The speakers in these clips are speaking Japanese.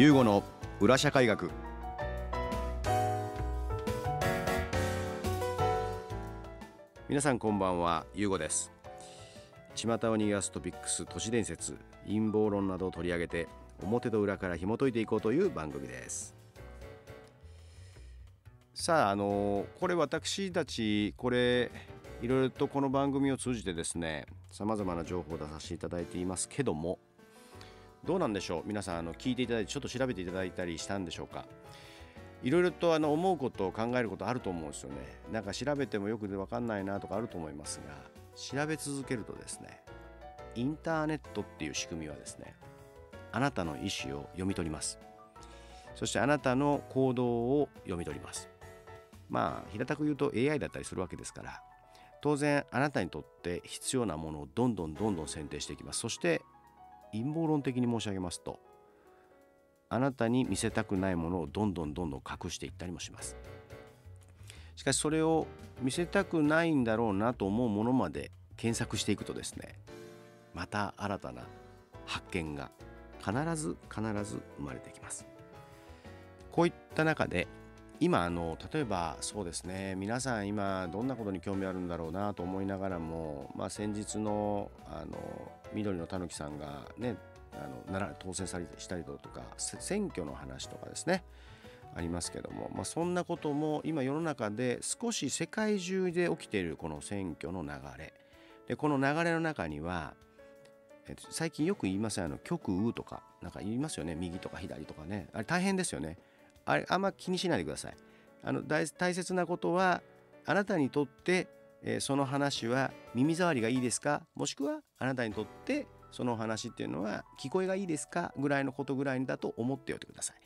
ユーゴの裏社会学皆さんこんばんはユーゴです巷を逃がすトピックス都市伝説陰謀論などを取り上げて表と裏から紐解いていこうという番組ですさああのこれ私たちこれいろいろとこの番組を通じてですねさまざまな情報を出させていただいていますけどもどうなんでしょう皆さんあの聞いていただいてちょっと調べていただいたりしたんでしょうかいろいろとあの思うことを考えることあると思うんですよねなんか調べてもよく分かんないなとかあると思いますが調べ続けるとですねインターネットっていう仕組みはですねあなたの意思を読み取りますそしてあなたの行動を読み取りますまあ平たく言うと AI だったりするわけですから当然あなたにとって必要なものをどんどんどんどん選定していきますそして陰謀論的に申し上げますとあなたに見せたくないものをどんどんどんどん隠していったりもしますしかしそれを見せたくないんだろうなと思うものまで検索していくとですねまた新たな発見が必ず必ず生まれてきますこういった中で今あの例えばそうですね皆さん今どんなことに興味あるんだろうなと思いながらも、まあ、先日のあの緑のたぬきさんがねあのなら当選されしたりだとか選挙の話とかですねありますけども、まあ、そんなことも今世の中で少し世界中で起きているこの選挙の流れでこの流れの中には最近よく言いますあの極右とかなんか言いますよね右とか左とかねあれ大変ですよねあれあんま気にしないでくださいあの大切なことはあなたにとってえー、その話は耳障りがいいですかもしくはあなたにとってその話っていうのは聞こえがいいですかぐらいのことぐらいだと思っておいてください。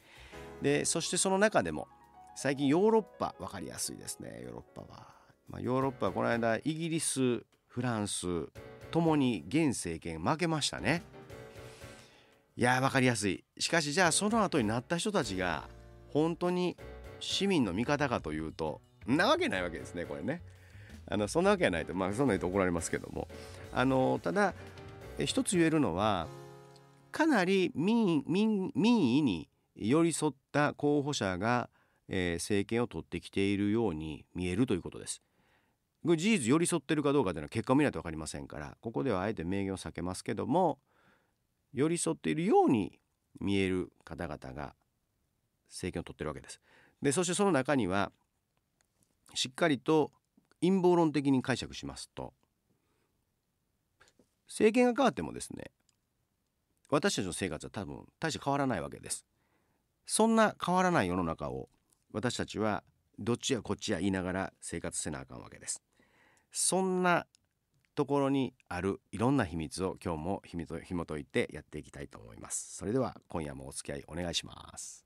でそしてその中でも最近ヨーロッパ分かりやすいですねヨーロッパは。まあ、ヨーロッパはこの間イギリスフランスともに現政権負けましたね。いやー分かりやすい。しかしじゃあその後になった人たちが本当に市民の味方かというとなわけないわけですねこれね。あのそんなわけはないと、まあ、そんな言うと怒られますけどもあのただ一つ言えるのはかなり民意に寄り添った候補者が、えー、政権を取ってきているように見えるということです。事実寄り添ってるかどうかというのは結果を見ないと分かりませんからここではあえて明言を避けますけども寄り添っているように見える方々が政権を取ってるわけです。でそしてその中にはしっかりと陰謀論的に解釈しますと政権が変わってもですね私たちの生活は多分大して変わらないわけですそんな変わらない世の中を私たちはどっちやこっちや言いながら生活せなあかんわけですそんなところにあるいろんな秘密を今日もひもといてやっていきたいと思いますそれでは今夜もお付き合いお願いします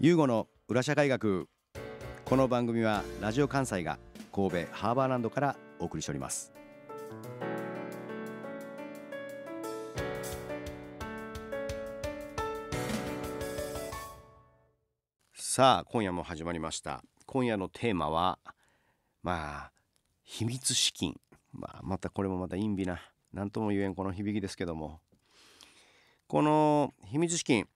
ユーゴの裏社会学この番組はラジオ関西が神戸ハーバーランドからお送りしておりますさあ今夜も始まりました今夜のテーマはまあ秘密資金まあまたこれもまた陰微な何とも言えんこの響きですけどもこの秘密資金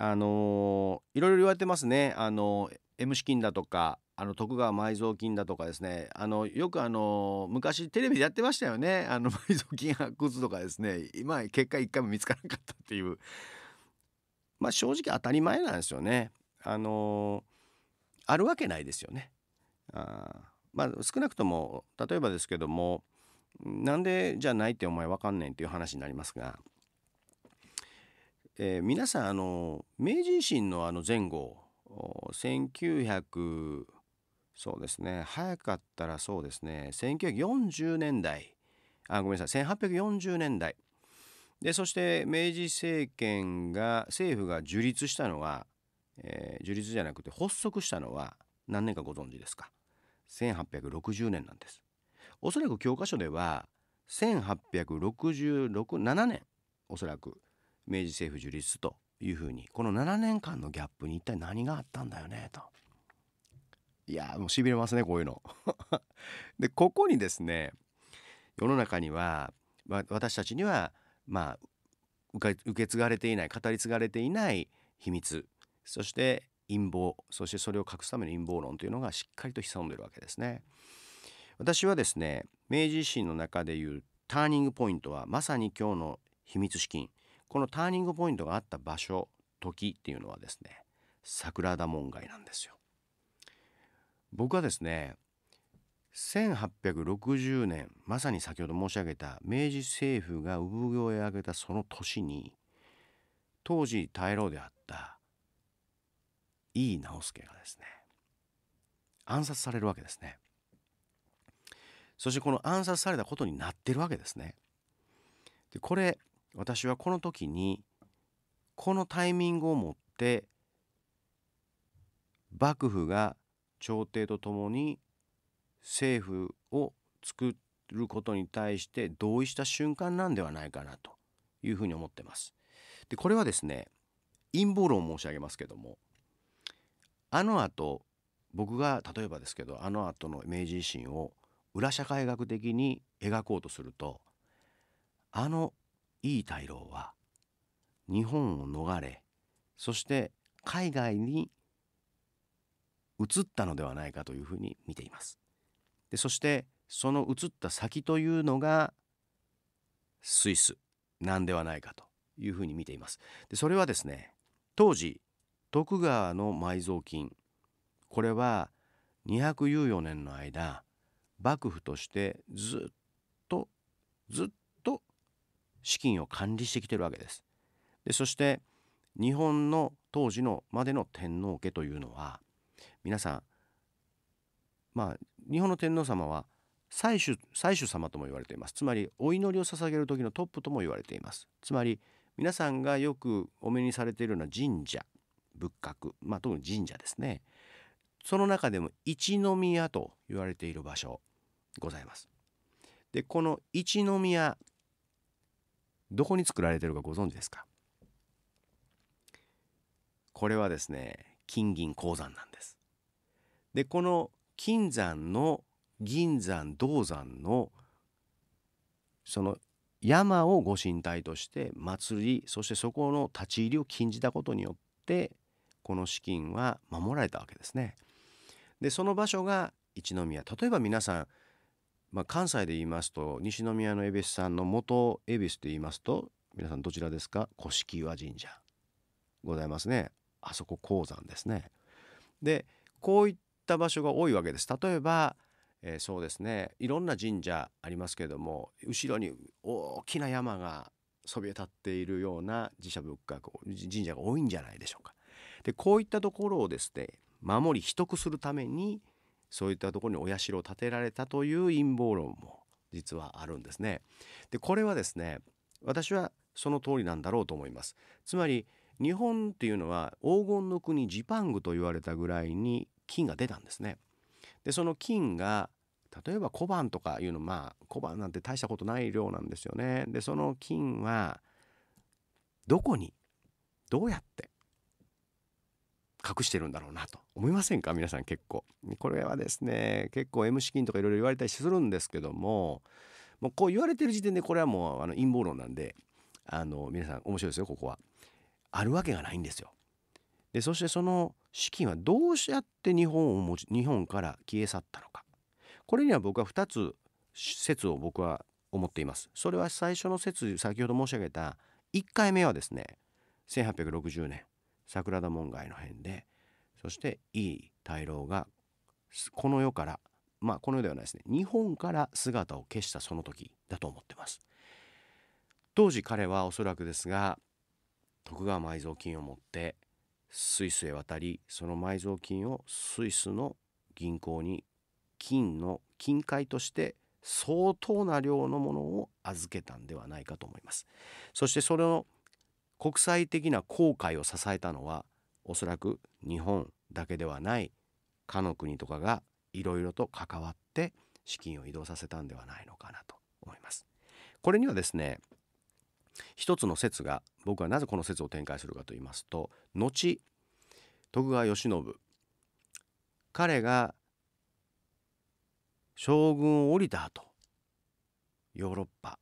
あのいろいろ言われてますねあの M 資金だとかあの徳川埋蔵金だとかですねあのよくあの昔テレビでやってましたよねあの 埋蔵金発掘とかですね今結果一回も見つからなかったっていうまあ正直当たり前なんですよねあのあるわけないですよねあまあ少なくとも例えばですけどもなんでじゃないってお前わかんねんっていう話になりますがえー、皆さんあの明治維新のあの前後1900そうですね早かったらそうですね1940年代あごめんなさい1840年代でそして明治政権が政府が樹立したのは、えー、樹立じゃなくて発足したのは何年かご存知ですか1860年なんですおそらく教科書では1 8 6 7年おそらく明治政府樹立というふうにこの7年間のギャップに一体何があったんだよねと。いやもうしびれますねこういうの。でここにですね世の中には私たちにはまあ受け継がれていない語り継がれていない秘密そして陰謀そしてそれを隠すための陰謀論というのがしっかりと潜んでいるわけですね。私はですね明治維新の中でいうターニングポイントはまさに今日の秘密資金このターニングポイントがあった場所時っていうのはですね桜田門外なんですよ僕はですね1860年まさに先ほど申し上げた明治政府が産声を上げたその年に当時大老であった井伊直弼がですね暗殺されるわけですねそしてこの暗殺されたことになってるわけですねでこれ私はこの時にこのタイミングをもって幕府が朝廷とともに政府を作ることに対して同意した瞬間なんではないかなというふうに思ってます。でこれはですね陰謀論を申し上げますけどもあの後僕が例えばですけどあの後の明治維新を裏社会学的に描こうとするとあの井伊大郎は日本を逃れそして海外に移ったのではないかというふうに見ています。でそしてその移った先というのがスイスなんではないかというふうに見ています。でそれはですね当時徳川の埋蔵金これは2 1 4年の間幕府としてずっとずっ資金を管理してきてるわけです。でそして日本の当時のまでの天皇家というのは皆さんまあ日本の天皇様は祭主祭主様とも言われていますつまりお祈りを捧げる時のトップとも言われていますつまり皆さんがよくお目にされているような神社仏閣まあ特に神社ですねその中でも一宮と言われている場所ございますでこの一宮どこに作られてるかご存知ですかこれはですね金銀鉱山なんです。でこの金山の銀山銅山のその山をご神体として祭りそしてそこの立ち入りを禁じたことによってこの資金は守られたわけですね。でその場所が一宮例えば皆さんまあ、関西で言いますと西宮の恵比寿さんの元恵比寿と言いますと皆さんどちらですか古式岩神社ございますねあそこ鉱山ですね。でこういった場所が多いわけです。例えばえー、そうですねいろんな神社ありますけれども後ろに大きな山がそびえ立っているような寺社仏閣神社が多いんじゃないでしょうか。でこういったところをですね守り秘匿するためにそういったところにお社を建てられたという陰謀論も実はあるんですね。でこれはですね私はその通りなんだろうと思います。つまり日本っていうのは黄金の国ジパングと言われたぐらいに金が出たんですね。でその金が例えば小判とかいうのまあ小判なんて大したことない量なんですよね。でその金はどこにどうやって隠してるんだろうなと思いませんか皆さん結構。これはですね結構 M 資金とかいろいろ言われたりするんですけどももうこう言われてる時点でこれはもうあの陰謀論なんであの皆さん面白いですよここは。あるわけがないんですよ。でそしてその資金はどうやって日本を持ち日本から消え去ったのかこれには僕は2つ説を僕は思っています。それは最初の説先ほど申し上げた1回目はですね1860年桜田門外の辺でそしていい大老がこの世からまあこの世ではないですね日本から姿を消したその時だと思ってます当時彼はおそらくですが徳川埋蔵金を持ってスイスへ渡りその埋蔵金をスイスの銀行に金の金塊として相当な量のものを預けたんではないかと思いますそしてそれを国際的な航海を支えたのはおそらく日本だけではないかの国とかがいろいろと関わって資金を移動させたんではないのかなと思います。これにはですね一つの説が僕はなぜこの説を展開するかと言いますと後徳川慶喜彼が将軍を降りた後ヨーロッパ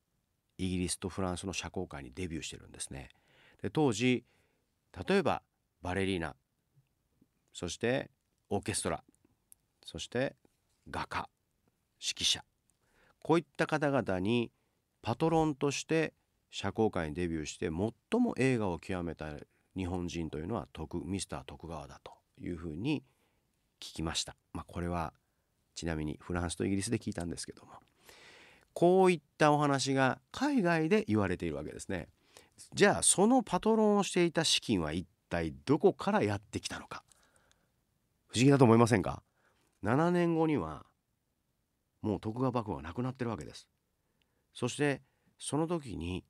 イギリスとフランスの社交界にデビューしてるんですね。で当時例えばバレリーナそしてオーケストラそして画家指揮者こういった方々にパトロンとして社交界にデビューして最も映画を極めた日本人というのは徳ミスター徳川だというふうに聞きました。まあ、これはちなみにフランスとイギリスで聞いたんですけどもこういったお話が海外で言われているわけですね。じゃあそのパトロンをしていた資金は一体どこからやってきたのか不思議だと思いませんか7年後にはもう徳川幕府はなくなってるわけですそしてその時に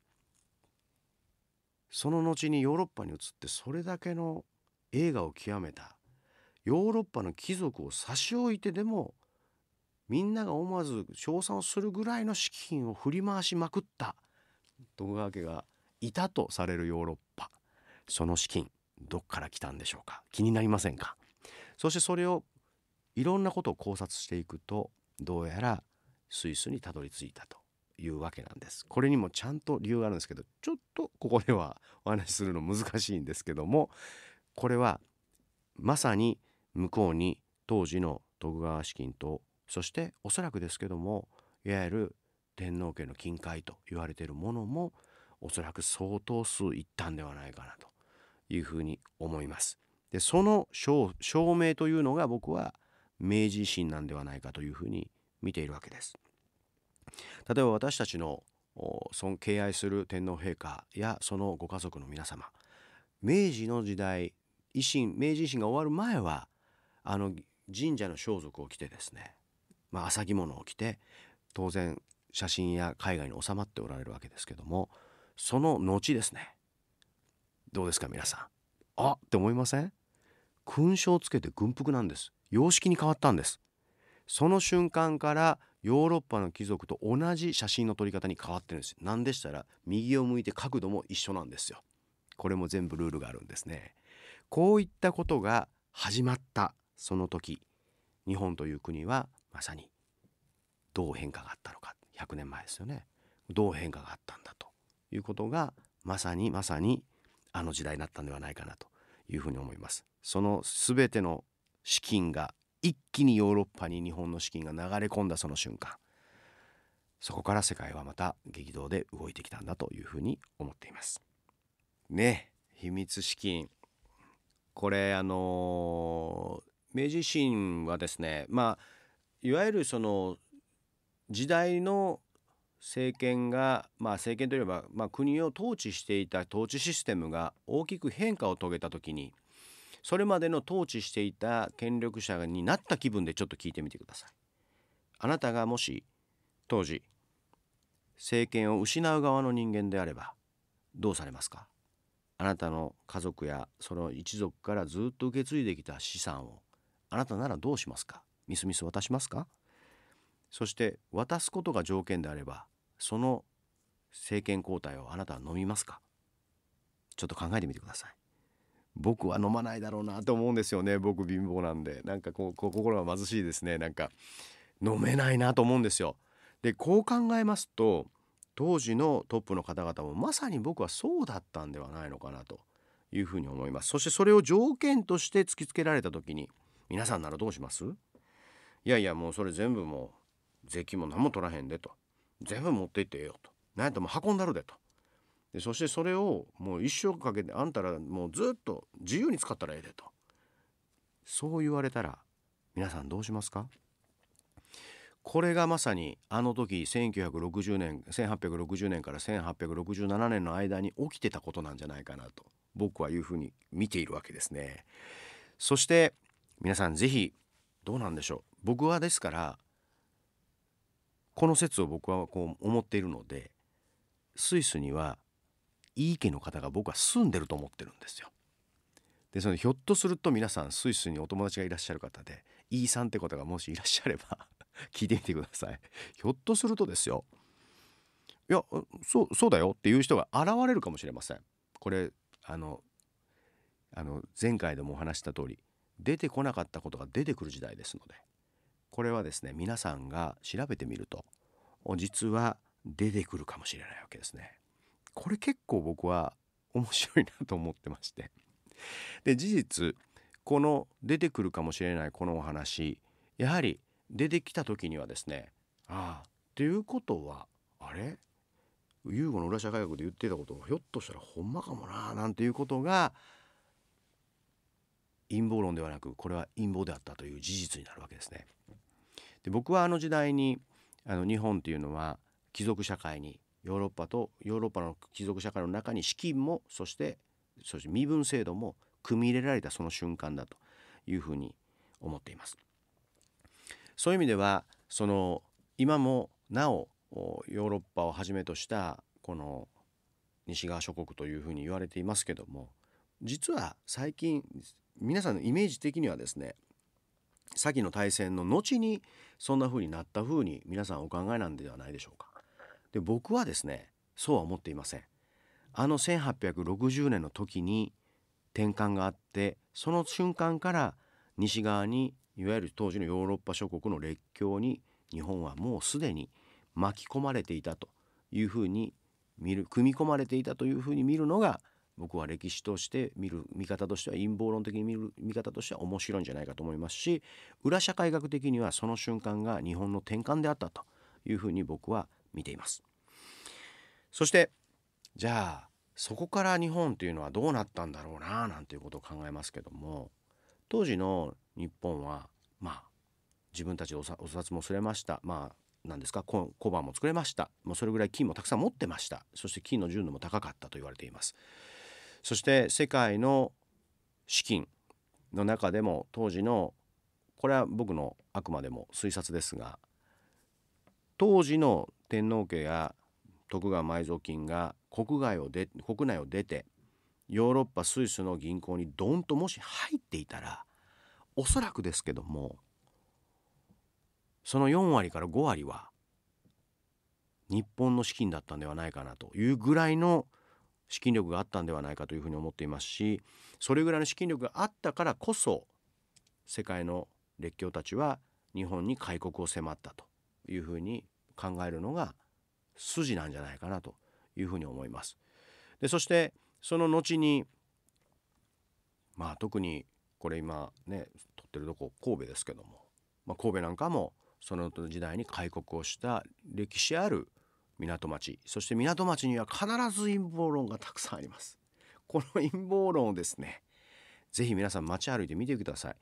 その後にヨーロッパに移ってそれだけの映画を極めたヨーロッパの貴族を差し置いてでもみんなが思わず称賛をするぐらいの資金を振り回しまくった徳川家がいたとされるヨーロッパその資金どっから来たんでしょうか気になりませんかそしてそれをいろんなことを考察していくとどうやらスイスにたどり着いたというわけなんですこれにもちゃんと理由があるんですけどちょっとここではお話しするの難しいんですけどもこれはまさに向こうに当時の徳川資金とそしておそらくですけどもいわゆる天皇家の金塊と言われているものもおそらく相当数いったんではないかなというふうに思います。でその証明というのが僕は明治維新なんではないかというふうに見ているわけです。例えば私たちの尊敬愛する天皇陛下やそのご家族の皆様明治の時代維新明治維新が終わる前はあの神社の装束を着てですね、まあ、朝着物を着て当然写真や海外に収まっておられるわけですけどもその後ですねどうですか皆さんあって思いません勲章をつけて軍服なんです様式に変わったんですその瞬間からヨーロッパの貴族と同じ写真の撮り方に変わってるんです何でしたら右を向いて角度も一緒なんですよこれも全部ルールがあるんですねこういったことが始まったその時日本という国はまさにどう変化があったのか100年前ですよねどう変化があったんだということがまさにまさにあの時代になったんではないかなというふうに思います。その全ての資金が一気にヨーロッパに日本の資金が流れ込んだその瞬間そこから世界はまた激動で動いてきたんだというふうに思っています。ね秘密資金これあのー、明治維新はですねまあいわゆるその時代の政権が、まあ、政権といえば、まあ、国を統治していた統治システムが大きく変化を遂げた時にそれまでの統治していた権力者になった気分でちょっと聞いてみてください。あなたがもし当時政権を失う側の人間であればどうされますかあなたの家族やその一族からずっと受け継いできた資産をあなたならどうしますかみすみす渡しますかそして渡すことが条件であればその政権交代をあなたは飲みますかちょっと考えてみてください僕は飲まないだろうなと思うんですよね僕貧乏なんでなんかこう心が貧しいですねなんか飲めないなと思うんですよでこう考えますと当時のトップの方々もまさに僕はそうだったんではないのかなというふうに思いますそしてそれを条件として突きつけられた時に皆さんならどうしますいやいやもうそれ全部もう税金も何も取らへんでと全部持っていってええよと何やったらもう運んだるでとでそしてそれをもう一生かけてあんたらもうずっと自由に使ったらええでとそう言われたら皆さんどうしますかこれがまさにあの時1960年1860年から1867年の間に起きてたことなんじゃないかなと僕はいうふうに見ているわけですね。そして皆さん是非どうなんでしょう僕はですからこの説を僕はこう思っているのでスイスにはいい家の方が僕は住んでると思ってるんですよ。でそのひょっとすると皆さんスイスにお友達がいらっしゃる方で E さんって方がもしいらっしゃれば 聞いてみてください。ひょっとするとですよいやそうそうだよっていう人が現れるかもしれません。これあのあの前回でもお話した通り出てこなかったことが出てくる時代ですので。これはですね皆さんが調べてみると実は出てくるかもしれないわけですね。これ結構僕は面白いなと思ってましてで事実この出てくるかもしれないこのお話やはり出てきた時にはですねああということはあれユーゴの裏社会学で言ってたことがひょっとしたらほんまかもななんていうことが陰謀論ではなくこれは陰謀であったという事実になるわけですね。で僕はあの時代にあの日本というのは貴族社会にヨーロッパとヨーロッパの貴族社会の中に資金もそしてそして身分制度も組み入れられたその瞬間だというふうに思っています。そういう意味ではその今もなおヨーロッパをはじめとしたこの西側諸国というふうに言われていますけども実は最近皆さんのイメージ的にはですね先の大戦の後にそんな風になった風に皆さんお考えなんではないでしょうか。で僕はですねそうは思っていません。あの1860年の時に転換があってその瞬間から西側にいわゆる当時のヨーロッパ諸国の列強に日本はもうすでに巻き込まれていたというふうに見る組み込まれていたというふうに見るのが僕は歴史として見る見方としては陰謀論的に見る見方としては面白いんじゃないかと思いますし裏社会学的にはその瞬間が日本の転換であったというふうに僕は見ています。そしてじゃあそこから日本というのはどうなったんだろうななんていうことを考えますけども当時の日本はまあ自分たちでお札もすれましたまあ何ですか小判も作れましたもうそれぐらい金もたくさん持ってましたそして金の純度も高かったと言われていますそして世界の資金の中でも当時のこれは僕のあくまでも推察ですが当時の天皇家や徳川埋蔵金が国外をで国内を出てヨーロッパスイスの銀行にドンともし入っていたらおそらくですけどもその4割から5割は日本の資金だったんではないかなというぐらいの資金力があったんではないかというふうに思っていますしそれぐらいの資金力があったからこそ世界の列強たちは日本に開国を迫ったというふうに考えるのが筋なんじゃないかなというふうに思います。でそしてその後にまあ特にこれ今ね撮ってるとこ神戸ですけども、まあ、神戸なんかもその時代に開国をした歴史ある港町そして港町には必ず陰謀論がたくさんありますこの陰謀論をですねぜひ皆さん街歩いてみてください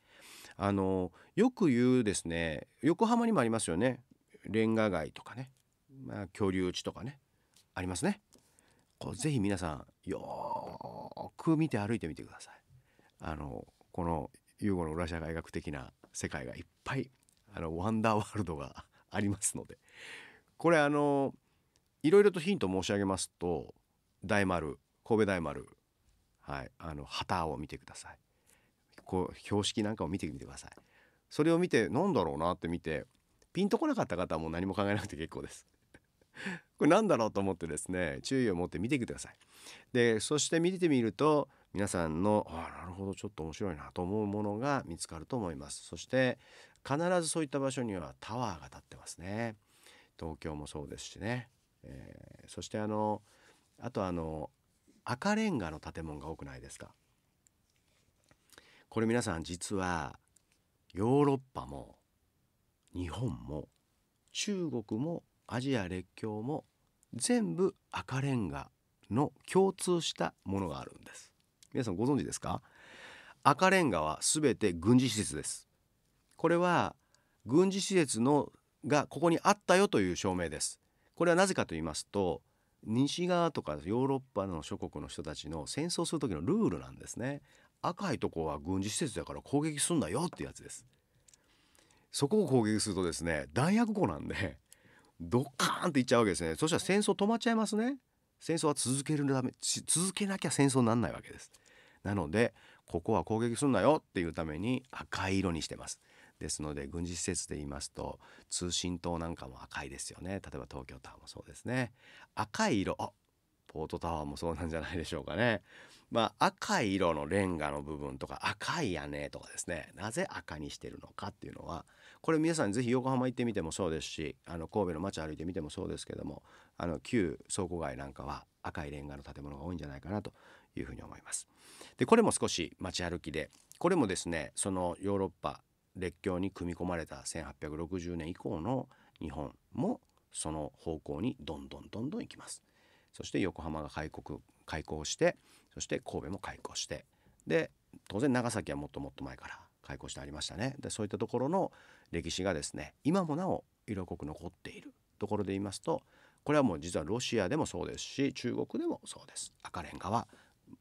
あのよく言うですね横浜にもありますよねレンガ街とかね、まあ、恐竜地とかねありますねこうぜひ皆さんよく見て歩いてみてくださいあのこのユーゴの裏社会学的な世界がいっぱいあのワンダーワールドがありますのでこれあのいろいろとヒント申し上げますと大丸神戸大丸はいあの旗を見てくださいこう標識なんかを見てみてくださいそれを見て何だろうなって見てピンとこなかった方はもう何も考えなくて結構です これ何だろうと思ってですね注意を持って見てくださいでそして見てみると皆さんのあなるほどちょっと面白いなと思うものが見つかると思いますそして必ずそういった場所にはタワーが立ってますね東京もそうですしねえー、そしてあのあとあの赤レンガの建物が多くないですかこれ皆さん実はヨーロッパも日本も中国もアジア列強も全部赤レンガの共通したものがあるんです皆さんご存知ですか赤レンガは全て軍事施設ですこれは軍事施設のがここにあったよという証明ですこれはなぜかと言いますと西側とかヨーロッパの諸国の人たちの戦争する時のルールなんですね赤いとこは軍事施設だから攻撃すんなよってやつですそこを攻撃するとですね弾薬庫なんでドカーンっていっちゃうわけですねそしたら戦争止まっちゃいますね戦争は続けるため続けなきゃ戦争になんないわけですなのでここは攻撃すんなよっていうために赤い色にしてますですので軍事施設で言いますと通信塔なんかも赤いですよね例えば東京タワーもそうですね赤い色あポートタワーもそうなんじゃないでしょうかねまあ赤い色のレンガの部分とか赤い屋根とかですねなぜ赤にしてるのかっていうのはこれ皆さん是非横浜行ってみてもそうですしあの神戸の街歩いてみてもそうですけどもあの旧倉庫街なんかは赤いレンガの建物が多いんじゃないかなというふうに思います。でこれも少し街歩きでこれもですねそのヨーロッパ列強に組み込まれた1860年以降の日本もその方向にどんどんどんどん行きますそして横浜が開国開港してそして神戸も開港してで当然長崎はもっともっと前から開港してありましたねでそういったところの歴史がですね今もなお色濃く残っているところで言いますとこれはもう実はロシアでもそうですし中国でもそうです赤レンガは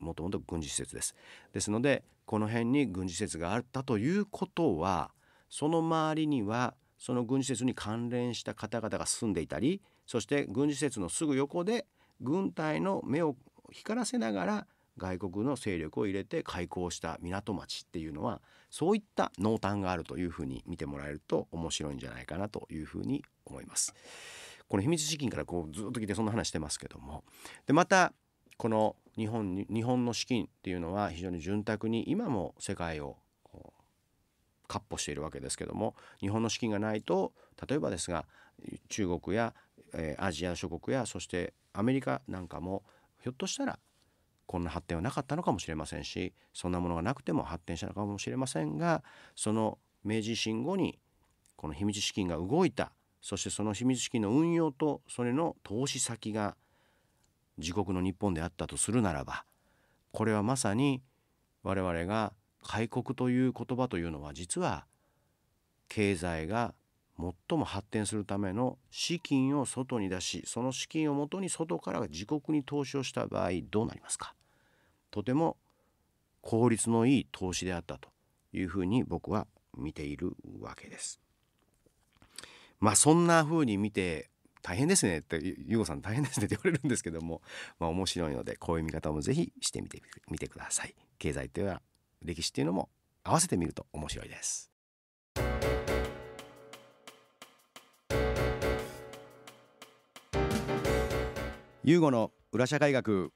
もともと軍事施設ですですのでこの辺に軍事施設があったということはその周りにはその軍事施設に関連した方々が住んでいたりそして軍事施設のすぐ横で軍隊の目を光らせながら外国の勢力を入れて開港した港町っていうのはそういった濃淡があるというふうに見てもらえると面白いんじゃないかなというふうに思います。この秘密資金からこうずっと来てそんな話してますけどもでまたこの日本に日本の資金っていうのは非常に潤沢に今も世界をか歩しているわけですけども日本の資金がないと例えばですが中国や、えー、アジア諸国やそしてアメリカなんかもひょっとしたらこんな発展はなかったのかもしれませんしそんなものがなくても発展したのかもしれませんがその明治維新後にこの秘密資金が動いたそしてその秘密資金の運用とそれの投資先が自国の日本であったとするならばこれはまさに我々が開国という言葉というのは実は経済が最も発展するための資金を外に出しその資金をもとに外から自国に投資をした場合どうなりますかとても効率のいい投資であったというふうに僕は見ているわけです。まあそんなふうに見て大変ですねって優吾さん大変ですねって言われるんですけども、まあ、面白いのでこういう見方も是非してみてみてください。経済というのは歴史っていうのも合わせてみると面白いです。ユーゴの裏社会学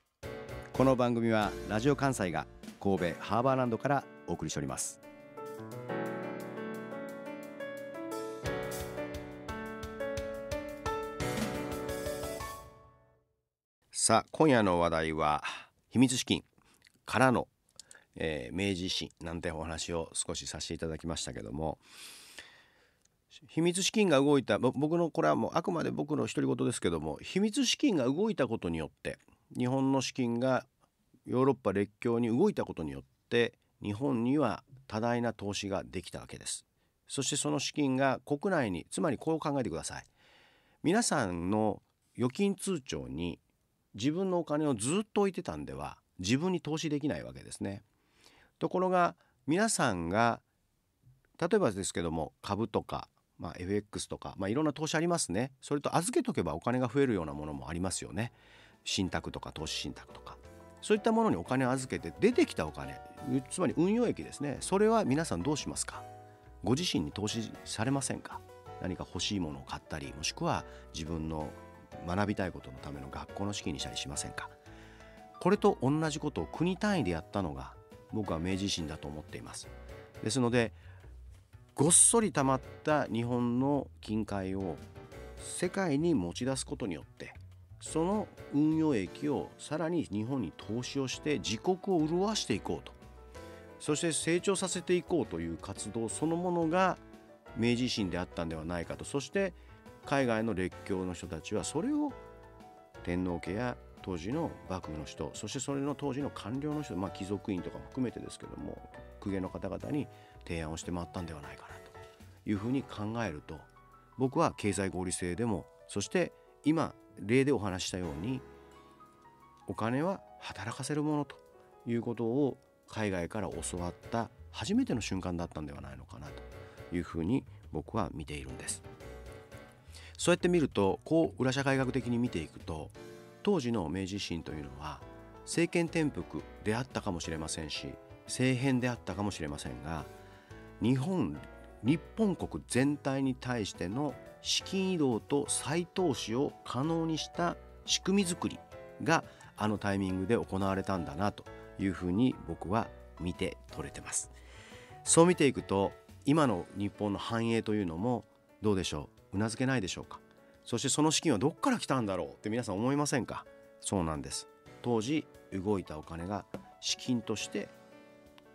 この番組はラジオ関西が神戸ハーバーランドからお送りしております。さあ今夜の話題は秘密資金からの、えー、明治維新なんてお話を少しさせていただきましたけども秘密資金が動いた僕のこれはもうあくまで僕の独り言ですけども秘密資金が動いたことによって日本の資金がヨーロッパ列強に動いたことによって日本には多大な投資ができたわけですそしてその資金が国内につまりこう考えてください皆さんの預金通帳に自分のお金をずっと置いてたんでは自分に投資できないわけですね。ところが皆さんが例えばですけども株とか、まあ、FX とか、まあ、いろんな投資ありますねそれと預けとけばお金が増えるようなものもありますよね信託とか投資信託とかそういったものにお金を預けて出てきたお金つまり運用益ですねそれは皆さんどうしますかご自身に投資されませんか何か欲しいものを買ったりもしくは自分の学びたいことのための学校の資金にしたりしませんかこれと同じことを国単位でやったのが僕は明治維新だと思っていますですのでごっそり溜まった日本の金塊を世界に持ち出すことによってその運用益をさらに日本に投資をして自国を潤していこうとそして成長させていこうという活動そのものが明治維新であったんではないかとそして海外の列強の人たちはそれを天皇家や当時の幕府の人そしてそれの当時の官僚の人、まあ、貴族院とかも含めてですけども公家の方々に提案をして回ったんではないかなというふうに考えると僕は経済合理性でもそして今例でお話したようにお金は働かせるものということを海外から教わった初めての瞬間だったんではないのかなというふうに僕は見ているんです。そうやって見るとこう裏社会学的に見ていくと当時の明治維新というのは政権転覆であったかもしれませんし政変であったかもしれませんが日本日本国全体に対しての資金移動と再投資を可能にした仕組みづくりがあのタイミングで行われたんだなというふうに僕は見て取れてますそう見ていくと今の日本の繁栄というのもどうでしょううなずけないでしょうかそしてその資金はどっから来たんだろうって皆さん思いませんかそうなんです当時動いたお金が資金として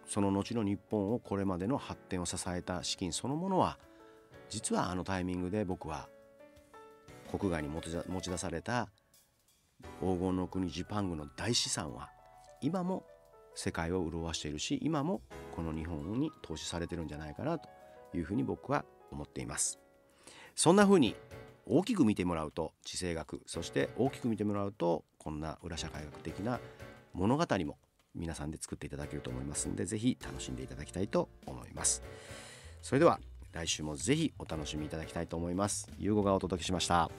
その後の日本をこれまでの発展を支えた資金そのものは実はあのタイミングで僕は国外に持ち出された黄金の国ジパングの大資産は今も世界を潤しているし今もこの日本に投資されてるんじゃないかなというふうに僕は思っています。そんな風に大きく見てもらうと地政学そして大きく見てもらうとこんな裏社会学的な物語も皆さんで作っていただけると思いますのでぜひ楽しんでいただきたいと思いますそれでは来週もぜひお楽しみいただきたいと思いますゆうごがお届けしました